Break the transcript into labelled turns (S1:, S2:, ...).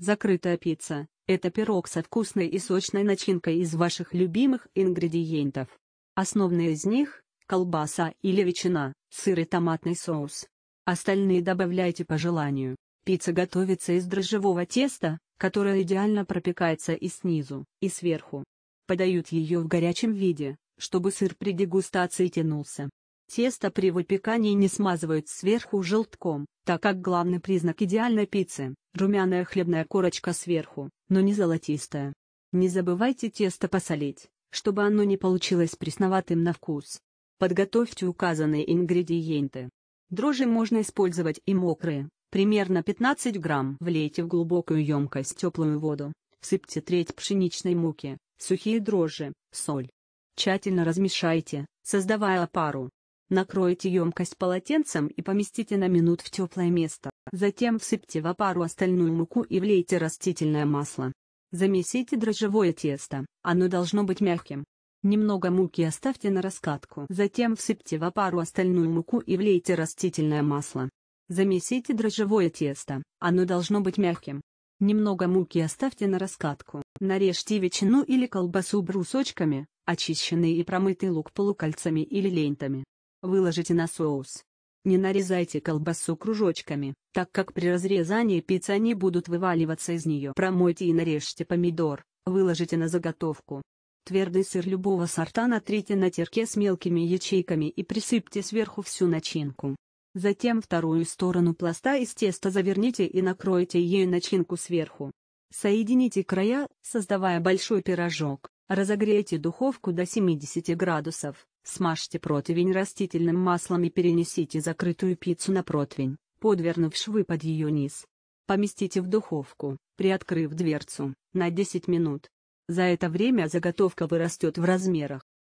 S1: Закрытая пицца – это пирог со вкусной и сочной начинкой из ваших любимых ингредиентов. Основные из них – колбаса или ветчина, сыр и томатный соус. Остальные добавляйте по желанию. Пицца готовится из дрожжевого теста, которое идеально пропекается и снизу, и сверху. Подают ее в горячем виде, чтобы сыр при дегустации тянулся. Тесто при выпекании не смазывают сверху желтком, так как главный признак идеальной пиццы румяная хлебная корочка сверху, но не золотистая. Не забывайте тесто посолить, чтобы оно не получилось пресноватым на вкус. Подготовьте указанные ингредиенты. Дрожжи можно использовать и мокрые, примерно 15 грамм. Влейте в глубокую емкость теплую воду, всыпьте треть пшеничной муки, сухие дрожжи, соль. Тщательно размешайте, создавая пару. Накройте емкость полотенцем и поместите на минут в теплое место. Затем всыпьте в опару остальную муку и влейте растительное масло. Замесите дрожжевое тесто, оно должно быть мягким. Немного муки оставьте на раскатку. Затем всыпьте в опару остальную муку и влейте растительное масло. Замесите дрожжевое тесто, оно должно быть мягким. Немного муки оставьте на раскатку. Нарежьте ветчину или колбасу брусочками, очищенный и промытый лук полукольцами или лентами. Выложите на соус. Не нарезайте колбасу кружочками, так как при разрезании пиццы они будут вываливаться из нее. Промойте и нарежьте помидор, выложите на заготовку. Твердый сыр любого сорта натрите на терке с мелкими ячейками и присыпьте сверху всю начинку. Затем вторую сторону пласта из теста заверните и накройте ею начинку сверху. Соедините края, создавая большой пирожок. Разогрейте духовку до 70 градусов, смажьте противень растительным маслом и перенесите закрытую пиццу на противень, подвернув швы под ее низ. Поместите в духовку, приоткрыв дверцу, на 10 минут. За это время заготовка вырастет в размерах.